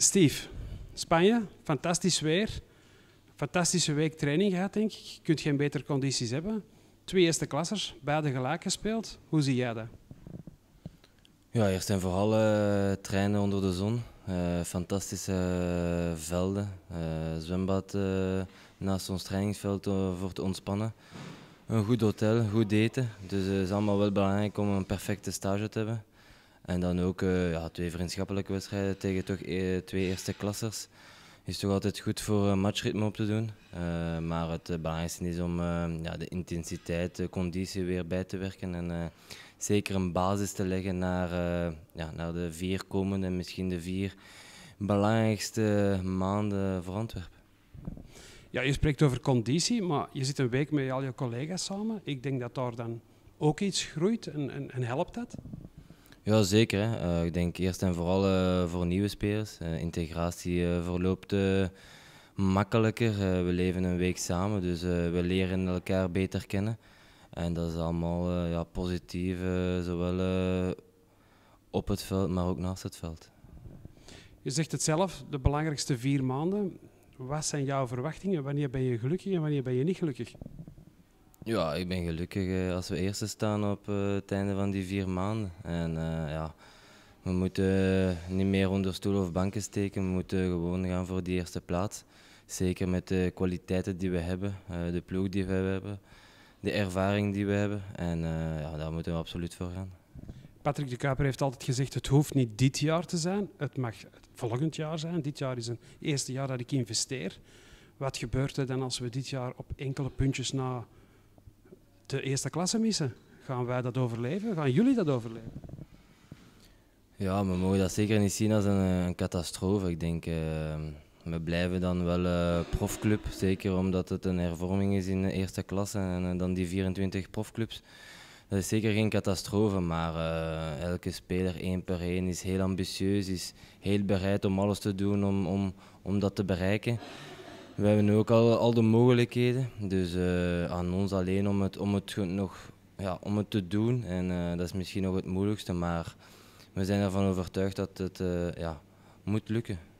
Steve, Spanje, fantastisch weer. Fantastische week training gehad, denk ik. Je kunt geen betere condities hebben. Twee eerste klassers, beide gelijk gespeeld. Hoe zie jij dat? Ja, eerst en vooral eh, trainen onder de zon. Eh, fantastische velden. Eh, zwembad naast ons trainingsveld voor te ontspannen. Een goed hotel, goed eten. Dus het is allemaal wel belangrijk om een perfecte stage te hebben. En dan ook eh, ja, twee vriendschappelijke wedstrijden tegen toch eh, twee eerste klassers. Is toch altijd goed voor een eh, matchritme op te doen. maar het belangrijkste is om ja, de intensiteit, de conditie weer bij te werken. En zeker een basis te leggen naar, ja, naar de vier komende en misschien de vier belangrijkste maanden voor Antwerpen. Ja, je spreekt over conditie, maar je zit een week met al je collega's samen. Ik denk dat daar dan ook iets groeit en, en helpt dat? Ja, zeker. Eh, ik denk eerst en vooral eh, voor nieuwe spelers. Eh, integratie verloopt makkelijker. we leven een week samen, dus we leren elkaar beter kennen. En dat is allemaal ja, positief, zowel op het veld, maar ook naast het veld. Je zegt het zelf, de belangrijkste vier maanden. Wat zijn jouw verwachtingen? Wanneer ben je gelukkig en wanneer ben je niet gelukkig? Ja, ik ben gelukkig eh, als we eerste staan op eh, het einde van die vier maanden. En eh, ja, we moeten niet meer onder stoelen of banken steken. We moeten gewoon gaan voor die eerste plaats. Zeker met de kwaliteiten die we hebben, de ploeg die we hebben, de ervaring die we hebben. En ja, daar moeten we absoluut voor gaan. Patrick de Kuiper heeft altijd gezegd: het hoeft niet dit jaar te zijn, het mag volgend jaar zijn. Dit jaar is het eerste jaar dat ik investeer. Wat gebeurt er dan als we dit jaar op enkele puntjes na de eerste klasse missen. Gaan wij dat overleven? Gaan jullie dat overleven? Ja, we mogen dat zeker niet zien als een, een catastrofe. Ik denk, eh, we blijven dan wel uh, profclub. Zeker omdat het een hervorming is in de eerste klasse en eh, dan die 24 profclubs. Dat is zeker geen catastrofe, maar elke speler één per één is heel ambitieus, is heel bereid om alles te doen om, om, om dat te bereiken. We hebben nu ook al, al de mogelijkheden. Dus eh, aan ons alleen om het, om het, nog, ja, om het te doen. En eh, dat is misschien nog het moeilijkste, maar we zijn ervan overtuigd dat het eh, ja, moet lukken.